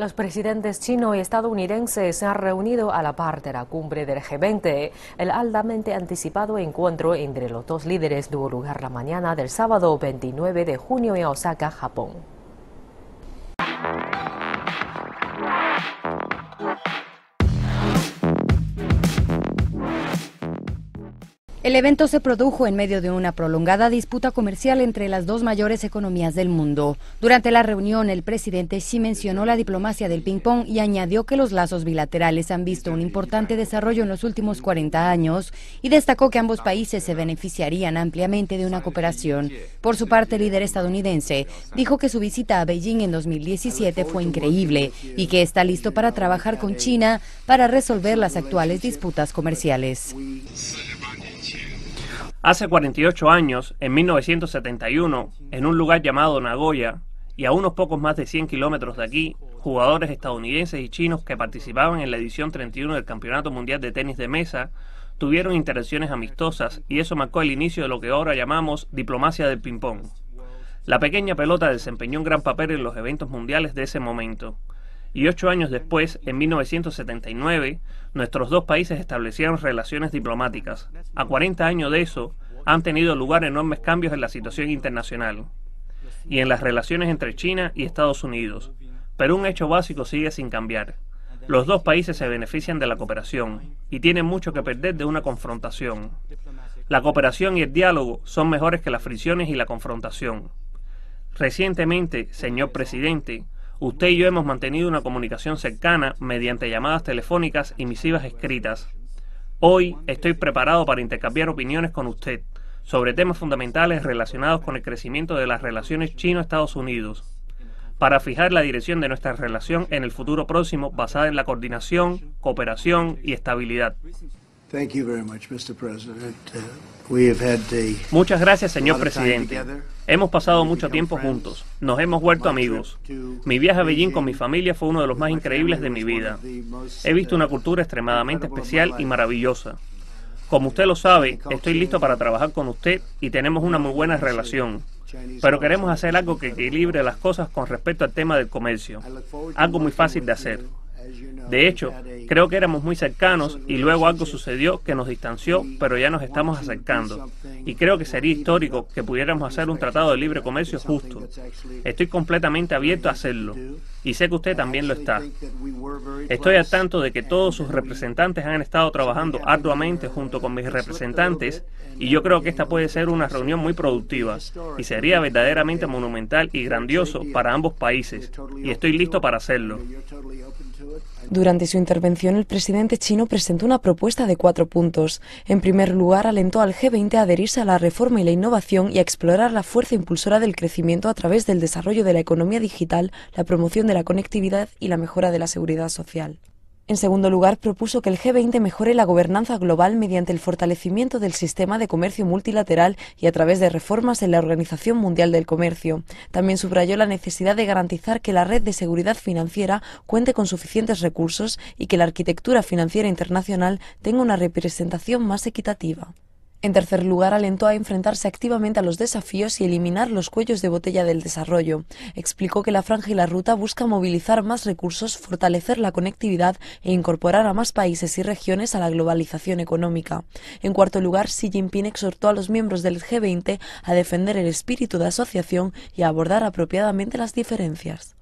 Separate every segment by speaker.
Speaker 1: Los presidentes chino y estadounidense se han reunido a la par de la cumbre del G20. El altamente anticipado encuentro entre los dos líderes tuvo lugar la mañana del sábado 29 de junio en Osaka, Japón. El evento se produjo en medio de una prolongada disputa comercial entre las dos mayores economías del mundo. Durante la reunión, el presidente Xi mencionó la diplomacia del ping-pong y añadió que los lazos bilaterales han visto un importante desarrollo en los últimos 40 años y destacó que ambos países se beneficiarían ampliamente de una cooperación. Por su parte, el líder estadounidense dijo que su visita a Beijing en 2017 fue increíble y que está listo para trabajar con China para resolver las actuales disputas
Speaker 2: comerciales. Hace 48 años, en 1971, en un lugar llamado Nagoya, y a unos pocos más de 100 kilómetros de aquí, jugadores estadounidenses y chinos que participaban en la edición 31 del Campeonato Mundial de Tenis de Mesa tuvieron interacciones amistosas y eso marcó el inicio de lo que ahora llamamos diplomacia del ping-pong. La pequeña pelota desempeñó un gran papel en los eventos mundiales de ese momento y ocho años después, en 1979, nuestros dos países establecieron relaciones diplomáticas. A 40 años de eso, han tenido lugar enormes cambios en la situación internacional y en las relaciones entre China y Estados Unidos. Pero un hecho básico sigue sin cambiar. Los dos países se benefician de la cooperación y tienen mucho que perder de una confrontación. La cooperación y el diálogo son mejores que las fricciones y la confrontación. Recientemente, señor presidente, Usted y yo hemos mantenido una comunicación cercana mediante llamadas telefónicas y misivas escritas. Hoy estoy preparado para intercambiar opiniones con usted sobre temas fundamentales relacionados con el crecimiento de las relaciones chino-Estados Unidos, para fijar la dirección de nuestra relación en el futuro próximo basada en la coordinación, cooperación y estabilidad. Muchas gracias, señor presidente. Hemos pasado mucho tiempo juntos. Nos hemos vuelto amigos. Mi viaje a Beijing con mi familia fue uno de los más increíbles de mi vida. He visto uh, una cultura extremadamente especial y maravillosa. Como usted lo sabe, estoy listo para trabajar con usted y tenemos una muy buena relación. Pero queremos hacer algo que equilibre las cosas con respecto al tema del comercio. Algo muy fácil de hacer. De hecho, creo que éramos muy cercanos y luego algo sucedió que nos distanció, pero ya nos estamos acercando. Y creo que sería histórico que pudiéramos hacer un tratado de libre comercio justo. Estoy completamente abierto a hacerlo y sé que usted también lo está. Estoy al tanto de que todos sus representantes han estado trabajando arduamente uh, junto con mis representantes y yo creo que esta puede ser una reunión muy productiva y sería verdaderamente monumental y grandioso para ambos países y estoy listo para hacerlo.
Speaker 1: Durante su intervención, el presidente chino presentó una propuesta de cuatro puntos. En primer lugar, alentó al G20 a adherirse a la reforma y la innovación y a explorar la fuerza impulsora del crecimiento a través del desarrollo de la economía digital, la promoción la conectividad y la mejora de la seguridad social. En segundo lugar, propuso que el G20 mejore la gobernanza global mediante el fortalecimiento del sistema de comercio multilateral y a través de reformas en la Organización Mundial del Comercio. También subrayó la necesidad de garantizar que la red de seguridad financiera cuente con suficientes recursos y que la arquitectura financiera internacional tenga una representación más equitativa. En tercer lugar, alentó a enfrentarse activamente a los desafíos y eliminar los cuellos de botella del desarrollo. Explicó que la franja y la ruta busca movilizar más recursos, fortalecer la conectividad e incorporar a más países y regiones a la globalización económica. En cuarto lugar, Xi Jinping exhortó a los miembros del G20 a defender el espíritu de asociación y a abordar apropiadamente las diferencias.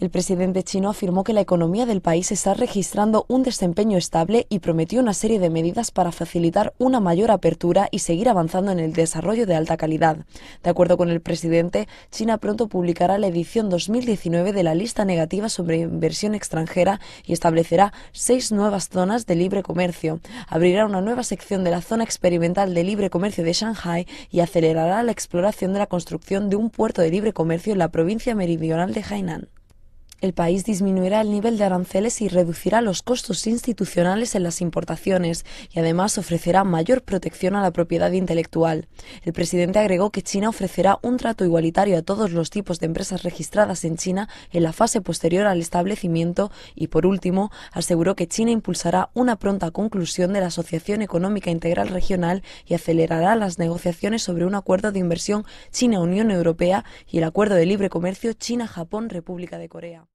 Speaker 1: El presidente chino afirmó que la economía del país está registrando un desempeño estable y prometió una serie de medidas para facilitar una mayor apertura y seguir avanzando en el desarrollo de alta calidad. De acuerdo con el presidente, China pronto publicará la edición 2019 de la lista negativa sobre inversión extranjera y establecerá seis nuevas zonas de libre comercio. Abrirá una nueva sección de la zona experimental de libre comercio de Shanghai y acelerará la exploración de la construcción de un puerto de libre comercio en la provincia meridional de Hainan el país disminuirá el nivel de aranceles y reducirá los costos institucionales en las importaciones y además ofrecerá mayor protección a la propiedad intelectual. El presidente agregó que China ofrecerá un trato igualitario a todos los tipos de empresas registradas en China en la fase posterior al establecimiento y, por último, aseguró que China impulsará una pronta conclusión de la Asociación Económica Integral Regional y acelerará las negociaciones sobre un acuerdo de inversión China-Unión Europea y el acuerdo de libre comercio China-Japón-República de Corea.